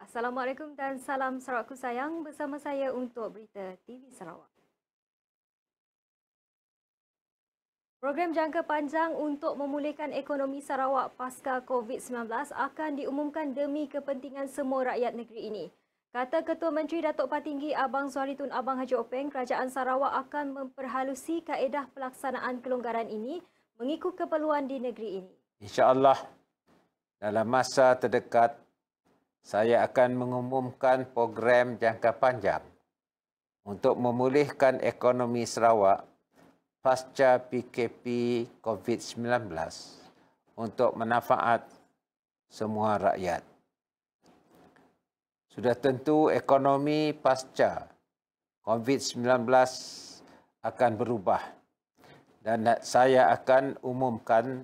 Assalamualaikum dan salam Sarawakku sayang bersama saya untuk berita TV Sarawak. Program jangka panjang untuk memulihkan ekonomi Sarawak pasca COVID-19 akan diumumkan demi kepentingan semua rakyat negeri ini. Kata Ketua Menteri Datuk Patinggi Abang Zuhari Tun Abang Haji Openg, Kerajaan Sarawak akan memperhalusi kaedah pelaksanaan kelonggaran ini mengikut keperluan di negeri ini. InsyaAllah dalam masa terdekat saya akan mengumumkan program jangka panjang untuk memulihkan ekonomi Sarawak pasca PKP COVID-19 untuk manfaat semua rakyat. Sudah tentu ekonomi pasca COVID-19 akan berubah dan saya akan umumkan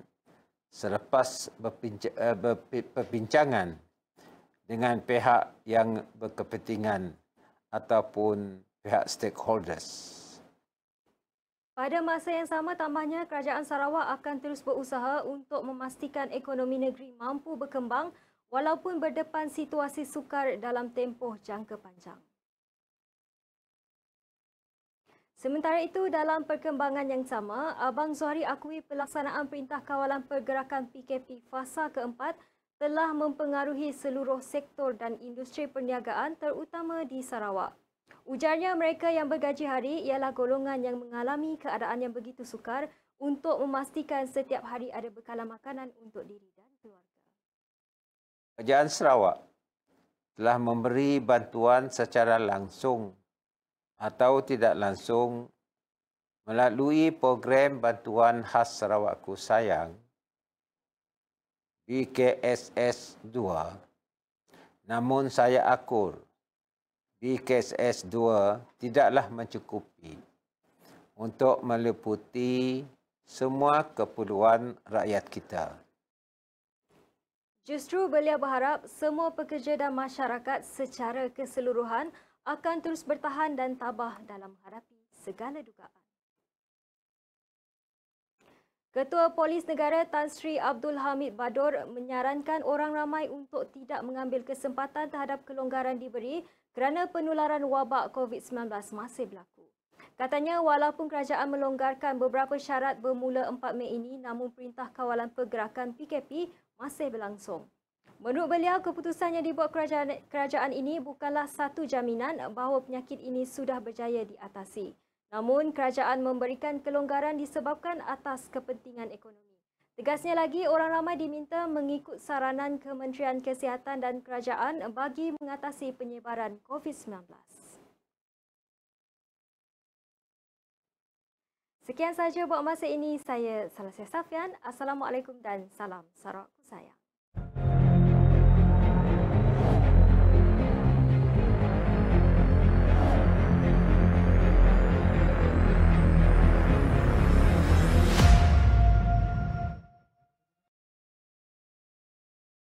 selepas berbincangan eh, dengan pihak yang berkepentingan ataupun pihak stakeholders. Pada masa yang sama, tambahnya Kerajaan Sarawak akan terus berusaha untuk memastikan ekonomi negeri mampu berkembang walaupun berdepan situasi sukar dalam tempoh jangka panjang. Sementara itu, dalam perkembangan yang sama, Abang Zohri akui pelaksanaan Perintah Kawalan Pergerakan PKP Fasa keempat telah mempengaruhi seluruh sektor dan industri perniagaan terutama di Sarawak. Ujarnya mereka yang bergaji hari ialah golongan yang mengalami keadaan yang begitu sukar untuk memastikan setiap hari ada bekalan makanan untuk diri dan keluarga. Kerajaan Sarawak telah memberi bantuan secara langsung atau tidak langsung melalui program bantuan khas Sarawakku Sayang BKSS 2 namun saya akur BKSS 2 tidaklah mencukupi untuk meliputi semua keperluan rakyat kita. Justru beliau berharap semua pekerja dan masyarakat secara keseluruhan akan terus bertahan dan tabah dalam menghadapi segala dugaan. Ketua Polis Negara Tan Sri Abdul Hamid Badur menyarankan orang ramai untuk tidak mengambil kesempatan terhadap kelonggaran diberi kerana penularan wabak COVID-19 masih berlaku. Katanya walaupun kerajaan melonggarkan beberapa syarat bermula 4 Mei ini namun perintah kawalan pergerakan PKP masih berlangsung. Menurut beliau, keputusan yang dibuat kerajaan, kerajaan ini bukanlah satu jaminan bahawa penyakit ini sudah berjaya diatasi. Namun, kerajaan memberikan kelonggaran disebabkan atas kepentingan ekonomi. Tegasnya lagi, orang ramai diminta mengikut saranan Kementerian Kesihatan dan Kerajaan bagi mengatasi penyebaran COVID-19. Sekian sahaja buat masa ini. Saya Salah Safian. Assalamualaikum dan salam sarak sayang.